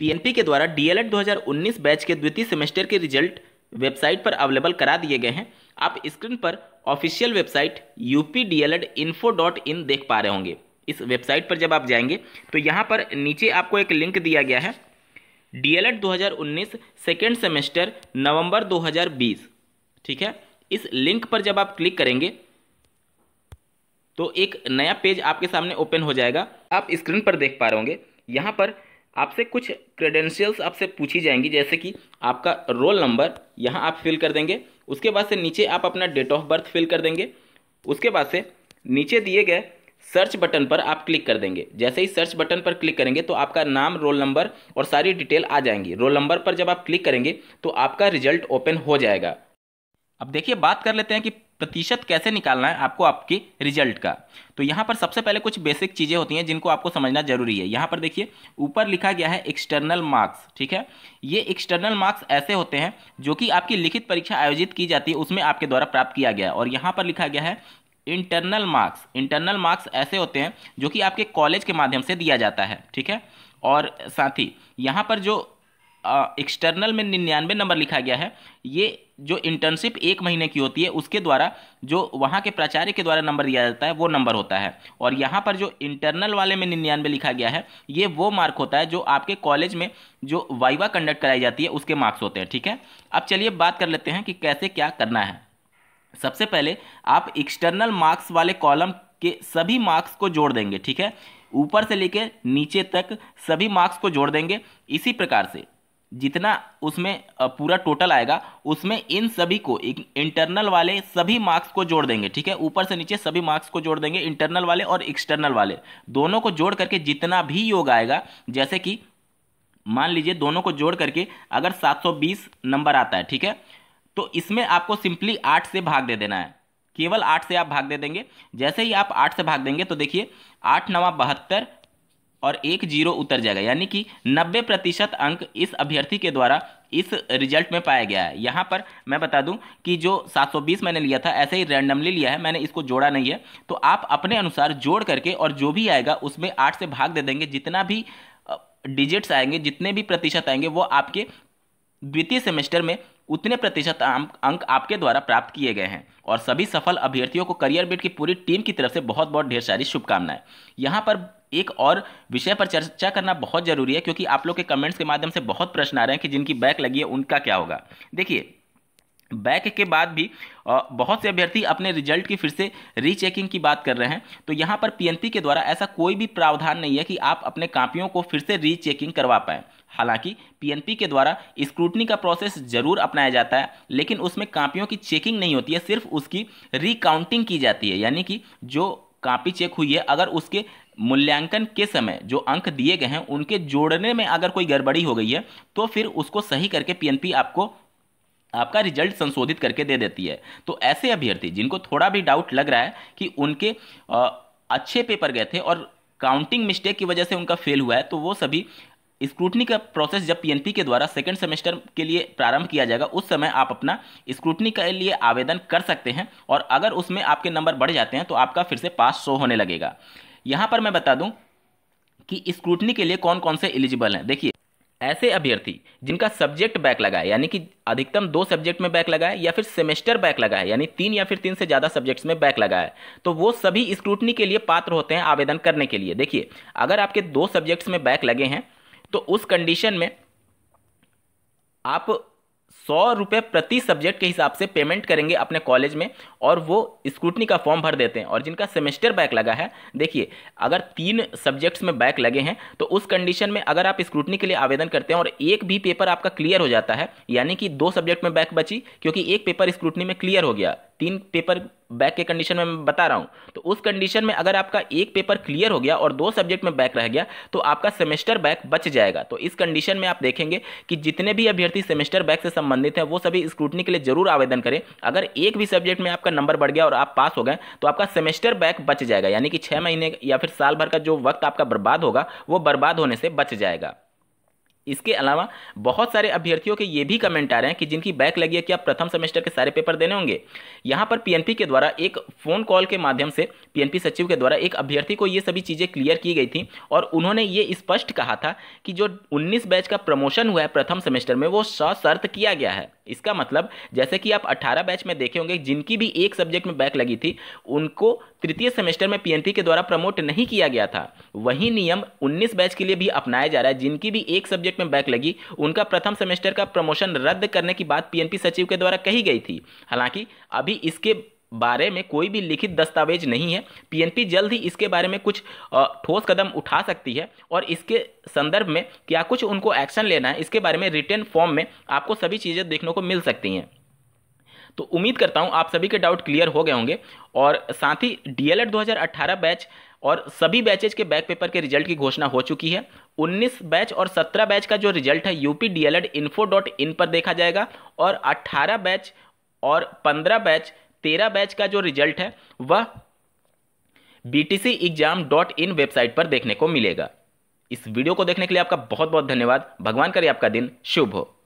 PNP के द्वारा DElEd 2019 batch के द्वितीय सेमेस्टर के रिजल्ट वेबसाइट पर अवेलेबल करा दिए गए हैं आप स्क्रीन पर official website UP D dot in देख पा रहे होंगे इस वेबसाइट पर जब आप जाएंगे तो यहाँ पर नीचे आपको एक लिंक दिया गया है डी एल एड दो हज़ार उन्नीस सेकेंड सेमेस्टर नवंबर 2020 ठीक है इस लिंक पर जब आप क्लिक करेंगे तो एक नया पेज आपके सामने ओपन हो जाएगा आप स्क्रीन पर देख पा रहे होंगे यहाँ पर आपसे कुछ क्रेडेंशियल्स आपसे पूछी जाएंगी जैसे कि आपका रोल नंबर यहाँ आप फिल कर देंगे उसके बाद से नीचे आप अपना डेट ऑफ बर्थ फिल कर देंगे उसके बाद से नीचे दिए गए सर्च बटन पर आप क्लिक कर देंगे जैसे ही सर्च बटन पर क्लिक करेंगे तो आपका नाम रोल नंबर और सारी डिटेल आ जाएंगी रोल नंबर पर जब आप क्लिक करेंगे तो आपका रिजल्ट ओपन हो जाएगा अब देखिए बात कर लेते हैं कि प्रतिशत कैसे निकालना है आपको आपके रिजल्ट का तो यहाँ पर सबसे पहले कुछ बेसिक चीज़ें होती हैं जिनको आपको समझना जरूरी है यहाँ पर देखिए ऊपर लिखा गया है एक्सटर्नल मार्क्स ठीक है ये एक्सटर्नल मार्क्स ऐसे होते हैं जो कि आपकी लिखित परीक्षा आयोजित की जाती है उसमें आपके द्वारा प्राप्त किया गया है और यहाँ पर लिखा गया है इंटरनल मार्क्स इंटरनल मार्क्स ऐसे होते हैं जो कि आपके कॉलेज के माध्यम से दिया जाता है ठीक है और साथ ही यहाँ पर जो एक्सटर्नल में निन्यानवे नंबर लिखा गया है ये जो इंटर्नशिप एक महीने की होती है उसके द्वारा जो वहाँ के प्राचार्य के द्वारा नंबर दिया जाता है वो नंबर होता है और यहाँ पर जो इंटरनल वाले में निन्यानवे लिखा गया है ये वो मार्क होता है जो आपके कॉलेज में जो वाइवा कंडक्ट कराई जाती है उसके मार्क्स होते हैं ठीक है अब चलिए बात कर लेते हैं कि कैसे क्या करना है सबसे पहले आप एक्सटर्नल मार्क्स वाले कॉलम के सभी मार्क्स को जोड़ देंगे ठीक है ऊपर से लेकर नीचे तक सभी मार्क्स को जोड़ देंगे इसी प्रकार से जितना उसमें पूरा टोटल आएगा उसमें इन सभी को इंटरनल वाले सभी मार्क्स को जोड़ देंगे ठीक है ऊपर से नीचे सभी मार्क्स को जोड़ देंगे इंटरनल वाले और एक्सटर्नल वाले दोनों को जोड़ करके जितना भी योग आएगा जैसे कि मान लीजिए दोनों को जोड़ करके अगर 720 नंबर आता है ठीक है तो इसमें आपको सिंपली आठ से भाग दे देना है केवल आठ से आप भाग दे देंगे जैसे ही आप आठ से भाग देंगे तो देखिए आठ नवा बहत्तर और एक जीरो उतर जाएगा यानी कि 90 प्रतिशत अंक इस अभ्यर्थी के द्वारा इस रिजल्ट में पाया गया है यहाँ पर मैं बता दूं कि जो 720 मैंने लिया था ऐसे ही रैंडमली लिया है मैंने इसको जोड़ा नहीं है तो आप अपने अनुसार जोड़ करके और जो भी आएगा उसमें आठ से भाग दे देंगे जितना भी डिजिट्स आएंगे जितने भी प्रतिशत आएंगे वो आपके द्वितीय सेमेस्टर में उतने प्रतिशत अंक आपके द्वारा प्राप्त किए गए हैं और सभी सफल अभ्यर्थियों को करियर बेट की पूरी टीम की तरफ से बहुत बहुत ढेर सारी शुभकामनाएं यहाँ पर एक और विषय पर चर्चा करना बहुत जरूरी है क्योंकि आप लोग के कमेंट्स के माध्यम से बहुत प्रश्न आ रहे हैं कि जिनकी बैक लगी है उनका क्या होगा देखिए बैक के बाद भी बहुत से अभ्यर्थी अपने रिजल्ट की फिर से रीचेकिंग की बात कर रहे हैं तो यहाँ पर पीएनपी के द्वारा ऐसा कोई भी प्रावधान नहीं है कि आप अपने कापियों को फिर से रीचेकिंग करवा पाएँ हालांकि पीएनपी के द्वारा स्क्रूटनी का प्रोसेस जरूर अपनाया जाता है लेकिन उसमें कापियों की चेकिंग नहीं होती है सिर्फ उसकी रिकाउंटिंग की जाती है यानी कि जो कापी चेक हुई है अगर उसके मूल्यांकन के समय जो अंक दिए गए हैं उनके जोड़ने में अगर कोई गड़बड़ी हो गई है तो फिर उसको सही करके पीएनपी आपको आपका रिजल्ट संशोधित करके दे देती है तो ऐसे अभ्यर्थी जिनको थोड़ा भी डाउट लग रहा है कि उनके अच्छे पेपर गए थे और काउंटिंग मिस्टेक की वजह से उनका फेल हुआ है तो वो सभी स्क्रूटनी का प्रोसेस जब पीएनपी के द्वारा सेकेंड सेमेस्टर के लिए प्रारंभ किया जाएगा उस समय आप अपना स्क्रूटनी के लिए आवेदन कर सकते हैं और अगर उसमें आपके नंबर बढ़ जाते हैं तो आपका फिर से पास शो होने लगेगा यहाँ पर मैं बता दूँ कि स्क्रूटनी के लिए कौन कौन से एलिजिबल हैं देखिए ऐसे अभ्यर्थी जिनका सब्जेक्ट बैक लगा है यानी कि अधिकतम दो सब्जेक्ट में बैक लगा है या फिर सेमेस्टर बैक लगा है यानी तीन या फिर तीन से ज़्यादा सब्जेक्ट्स में बैक लगा है तो वो सभी स्क्रूटनी के लिए पात्र होते हैं आवेदन करने के लिए देखिए अगर आपके दो सब्जेक्ट्स में बैक लगे हैं तो उस कंडीशन में आप सौ रुपये प्रति सब्जेक्ट के हिसाब से पेमेंट करेंगे अपने कॉलेज में और वो स्क्रूटनी का फॉर्म भर देते हैं और जिनका सेमेस्टर बैक लगा है देखिए अगर तीन सब्जेक्ट्स में बैक लगे हैं तो उस कंडीशन में अगर आप स्क्रूटनी के लिए आवेदन करते हैं और एक भी पेपर आपका क्लियर हो जाता है यानी कि दो सब्जेक्ट में बैक बची क्योंकि एक पेपर स्क्रूटनी में क्लियर हो गया तीन पेपर बैक के कंडीशन में मैं बता रहा हूँ तो उस कंडीशन में अगर आपका एक पेपर क्लियर हो गया और दो सब्जेक्ट में बैक रह गया तो आपका सेमेस्टर बैक बच जाएगा तो इस कंडीशन में आप देखेंगे कि जितने भी अभ्यर्थी सेमेस्टर बैक से संबंधित हैं वो सभी स्क्रूटनी के लिए जरूर आवेदन करें अगर एक भी सब्जेक्ट में आपका नंबर बढ़ गया और आप पास हो गए तो आपका सेमेस्टर बैक बच जाएगा यानी कि छः महीने या फिर साल भर का जो वक्त आपका बर्बाद होगा वो बर्बाद होने से बच जाएगा इसके अलावा बहुत सारे अभ्यर्थियों के ये भी कमेंट आ रहे हैं कि जिनकी बैक लगी है कि आप प्रथम सेमेस्टर के सारे पेपर देने होंगे यहाँ पर पीएनपी के द्वारा एक फ़ोन कॉल के माध्यम से पीएनपी सचिव के द्वारा एक अभ्यर्थी को ये सभी चीज़ें क्लियर की गई थी और उन्होंने ये स्पष्ट कहा था कि जो 19 बैच का प्रमोशन हुआ है प्रथम सेमेस्टर में वो सशर्त किया गया है इसका मतलब जैसे कि आप 18 बैच में देखे होंगे जिनकी भी एक सब्जेक्ट में बैक लगी थी उनको तृतीय सेमेस्टर में पीएनपी के द्वारा प्रमोट नहीं किया गया था वही नियम 19 बैच के लिए भी अपनाया जा रहा है जिनकी भी एक सब्जेक्ट में बैक लगी उनका प्रथम सेमेस्टर का प्रमोशन रद्द करने की बात पीएनपी सचिव के द्वारा कही गई थी हालांकि अभी इसके बारे में कोई भी लिखित दस्तावेज नहीं है पीएनपी जल्द ही इसके बारे में कुछ ठोस कदम उठा सकती है और इसके संदर्भ में क्या कुछ उनको एक्शन लेना है इसके बारे में रिटर्न फॉर्म में आपको सभी चीज़ें देखने को मिल सकती हैं तो उम्मीद करता हूँ आप सभी के डाउट क्लियर हो गए होंगे और साथ ही डीएलएड 2018 बैच और सभी बैचेज के बैक पेपर के रिजल्ट की घोषणा हो चुकी है 19 बैच और 17 बैच का जो रिजल्ट है यूपी डी एल पर देखा जाएगा और 18 बैच और 15 बैच तेरह बैच का जो रिजल्ट है वह B T C exam dot in website पर देखने को मिलेगा इस वीडियो को देखने के लिए आपका बहुत बहुत धन्यवाद भगवान करे आपका दिन शुभ हो